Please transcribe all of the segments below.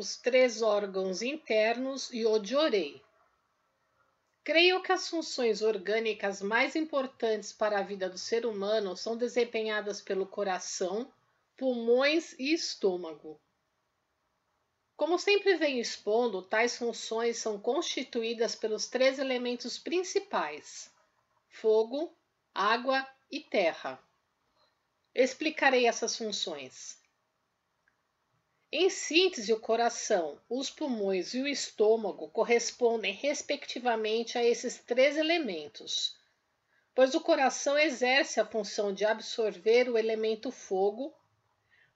os três órgãos internos e o jorei. Creio que as funções orgânicas mais importantes para a vida do ser humano são desempenhadas pelo coração, pulmões e estômago. Como sempre venho expondo, tais funções são constituídas pelos três elementos principais: fogo, água e terra. Explicarei essas funções. Em síntese, o coração, os pulmões e o estômago correspondem, respectivamente, a esses três elementos, pois o coração exerce a função de absorver o elemento fogo,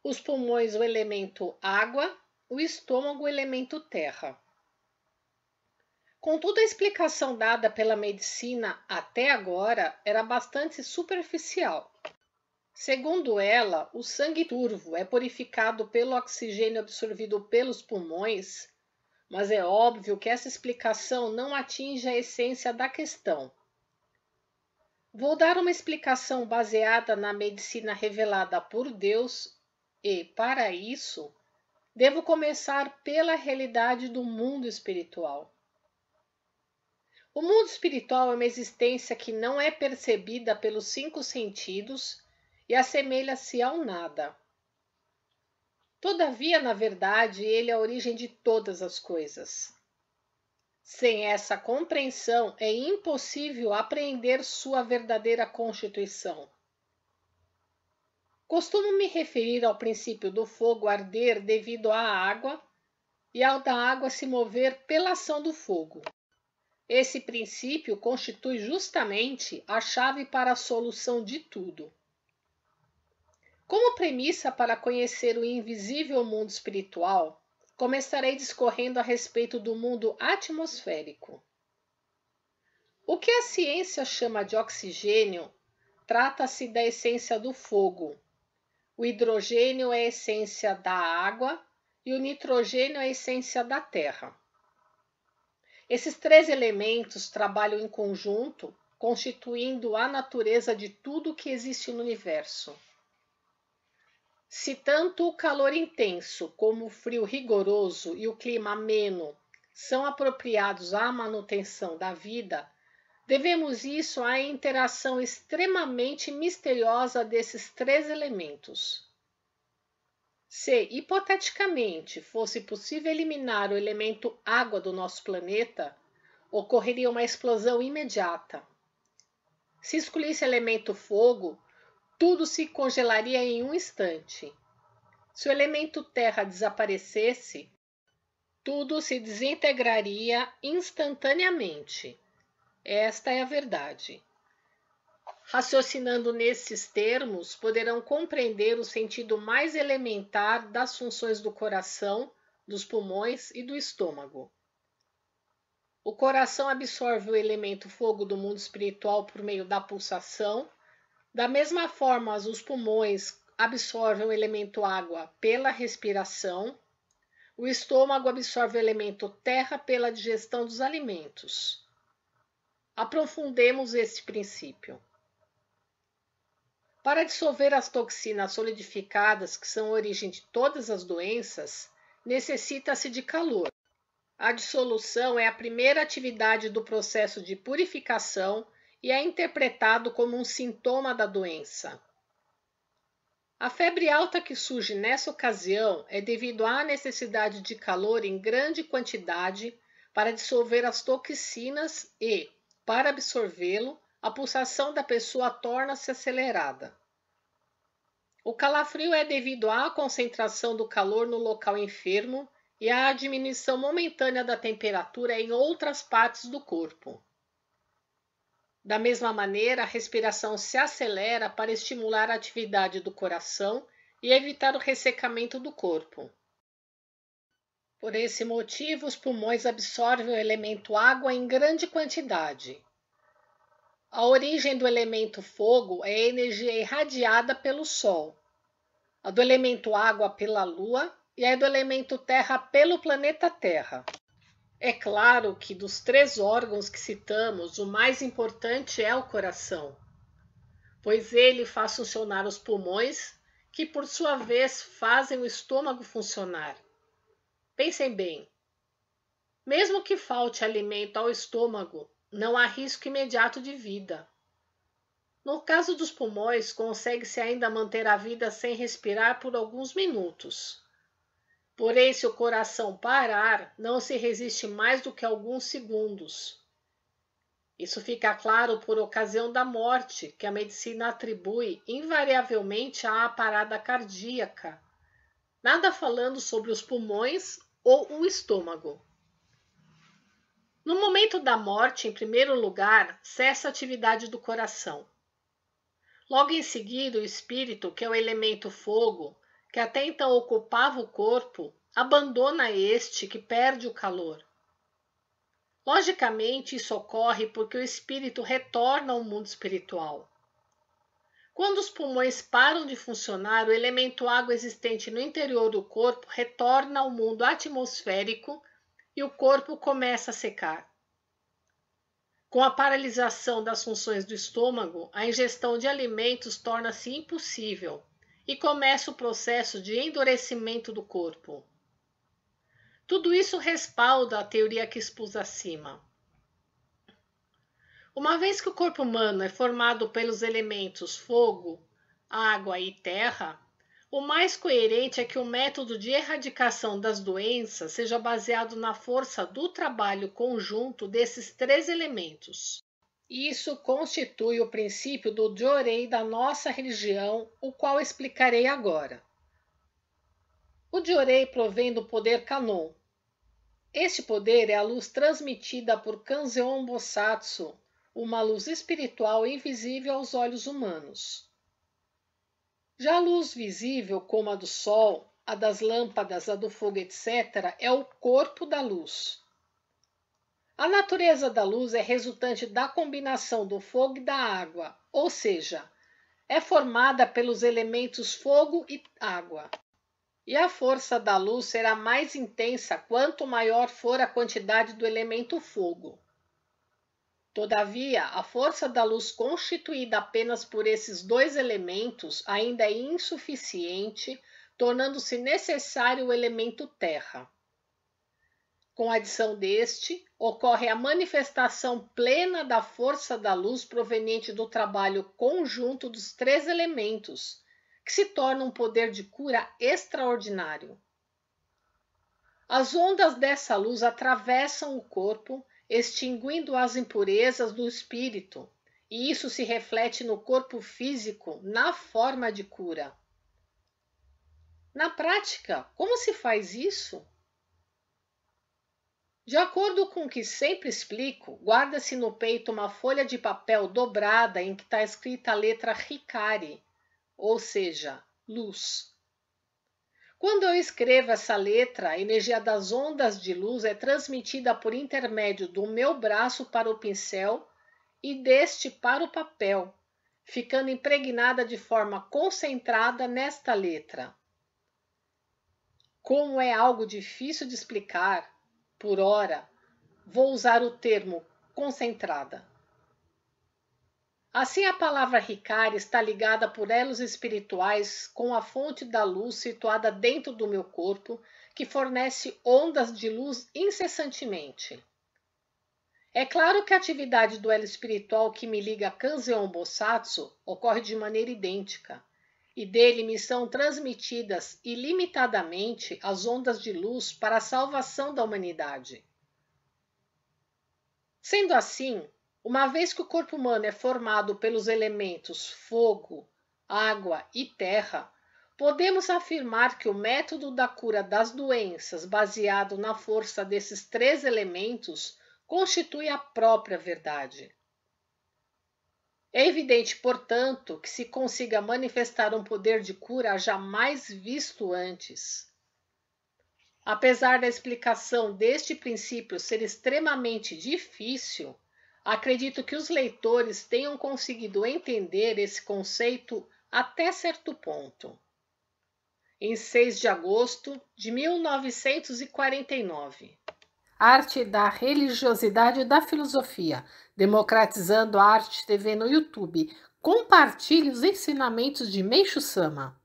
os pulmões, o elemento água, o estômago, o elemento terra. Contudo, a explicação dada pela medicina até agora era bastante superficial Segundo ela, o sangue turvo é purificado pelo oxigênio absorvido pelos pulmões, mas é óbvio que essa explicação não atinge a essência da questão. Vou dar uma explicação baseada na medicina revelada por Deus e, para isso, devo começar pela realidade do mundo espiritual. O mundo espiritual é uma existência que não é percebida pelos cinco sentidos e assemelha-se ao nada. Todavia, na verdade, ele é a origem de todas as coisas. Sem essa compreensão, é impossível apreender sua verdadeira constituição. Costumo me referir ao princípio do fogo arder devido à água e ao da água se mover pela ação do fogo. Esse princípio constitui justamente a chave para a solução de tudo. Como premissa para conhecer o invisível mundo espiritual, começarei discorrendo a respeito do mundo atmosférico. O que a ciência chama de oxigênio trata-se da essência do fogo. O hidrogênio é a essência da água e o nitrogênio é a essência da terra. Esses três elementos trabalham em conjunto, constituindo a natureza de tudo que existe no universo. Se tanto o calor intenso como o frio rigoroso e o clima ameno são apropriados à manutenção da vida, devemos isso à interação extremamente misteriosa desses três elementos. Se hipoteticamente fosse possível eliminar o elemento água do nosso planeta, ocorreria uma explosão imediata. Se excluísse elemento fogo, tudo se congelaria em um instante. Se o elemento terra desaparecesse, tudo se desintegraria instantaneamente. Esta é a verdade. Raciocinando nesses termos, poderão compreender o sentido mais elementar das funções do coração, dos pulmões e do estômago. O coração absorve o elemento fogo do mundo espiritual por meio da pulsação da mesma forma, os pulmões absorvem o elemento água pela respiração, o estômago absorve o elemento terra pela digestão dos alimentos. Aprofundemos este princípio. Para dissolver as toxinas solidificadas, que são a origem de todas as doenças, necessita-se de calor. A dissolução é a primeira atividade do processo de purificação e é interpretado como um sintoma da doença. A febre alta que surge nessa ocasião é devido à necessidade de calor em grande quantidade para dissolver as toxinas e, para absorvê-lo, a pulsação da pessoa torna-se acelerada. O calafrio é devido à concentração do calor no local enfermo e à diminuição momentânea da temperatura em outras partes do corpo. Da mesma maneira, a respiração se acelera para estimular a atividade do coração e evitar o ressecamento do corpo. Por esse motivo, os pulmões absorvem o elemento água em grande quantidade. A origem do elemento fogo é a energia irradiada pelo Sol, a do elemento água pela Lua e a do elemento terra pelo planeta Terra. É claro que dos três órgãos que citamos, o mais importante é o coração, pois ele faz funcionar os pulmões, que por sua vez fazem o estômago funcionar. Pensem bem: mesmo que falte alimento ao estômago, não há risco imediato de vida. No caso dos pulmões, consegue-se ainda manter a vida sem respirar por alguns minutos. Porém, se o coração parar, não se resiste mais do que alguns segundos. Isso fica claro por ocasião da morte, que a medicina atribui invariavelmente à parada cardíaca. Nada falando sobre os pulmões ou o estômago. No momento da morte, em primeiro lugar, cessa a atividade do coração. Logo em seguida, o espírito, que é o elemento fogo, que até então ocupava o corpo, abandona este que perde o calor. Logicamente, isso ocorre porque o espírito retorna ao mundo espiritual. Quando os pulmões param de funcionar, o elemento água existente no interior do corpo retorna ao mundo atmosférico e o corpo começa a secar. Com a paralisação das funções do estômago, a ingestão de alimentos torna-se impossível e começa o processo de endurecimento do corpo. Tudo isso respalda a teoria que expus acima. Uma vez que o corpo humano é formado pelos elementos fogo, água e terra, o mais coerente é que o método de erradicação das doenças seja baseado na força do trabalho conjunto desses três elementos. Isso constitui o princípio do Jorei da nossa religião, o qual explicarei agora. O Jorei provém do poder Kanon. Este poder é a luz transmitida por Kanzeon Bosatsu, uma luz espiritual invisível aos olhos humanos. Já a luz visível, como a do sol, a das lâmpadas, a do fogo, etc., é o corpo da luz. A natureza da luz é resultante da combinação do fogo e da água, ou seja, é formada pelos elementos fogo e água. E a força da luz será mais intensa quanto maior for a quantidade do elemento fogo. Todavia, a força da luz constituída apenas por esses dois elementos ainda é insuficiente, tornando-se necessário o elemento terra. Com a adição deste, ocorre a manifestação plena da força da luz proveniente do trabalho conjunto dos três elementos, que se torna um poder de cura extraordinário. As ondas dessa luz atravessam o corpo, extinguindo as impurezas do espírito, e isso se reflete no corpo físico na forma de cura. Na prática, como se faz isso? De acordo com o que sempre explico, guarda-se no peito uma folha de papel dobrada em que está escrita a letra Ricari, ou seja, luz. Quando eu escrevo essa letra, a energia das ondas de luz é transmitida por intermédio do meu braço para o pincel e deste para o papel, ficando impregnada de forma concentrada nesta letra. Como é algo difícil de explicar, por hora, vou usar o termo concentrada. Assim, a palavra Ricari está ligada por elos espirituais com a fonte da luz situada dentro do meu corpo, que fornece ondas de luz incessantemente. É claro que a atividade do elo espiritual que me liga a Kanzeon Bosatsu ocorre de maneira idêntica e dele me são transmitidas ilimitadamente as ondas de luz para a salvação da humanidade. Sendo assim, uma vez que o corpo humano é formado pelos elementos fogo, água e terra, podemos afirmar que o método da cura das doenças baseado na força desses três elementos constitui a própria verdade. É evidente, portanto, que se consiga manifestar um poder de cura jamais visto antes. Apesar da explicação deste princípio ser extremamente difícil, acredito que os leitores tenham conseguido entender esse conceito até certo ponto. Em 6 de agosto de 1949, Arte da Religiosidade e da Filosofia, democratizando a Arte TV no YouTube. Compartilhe os ensinamentos de Meixo Sama.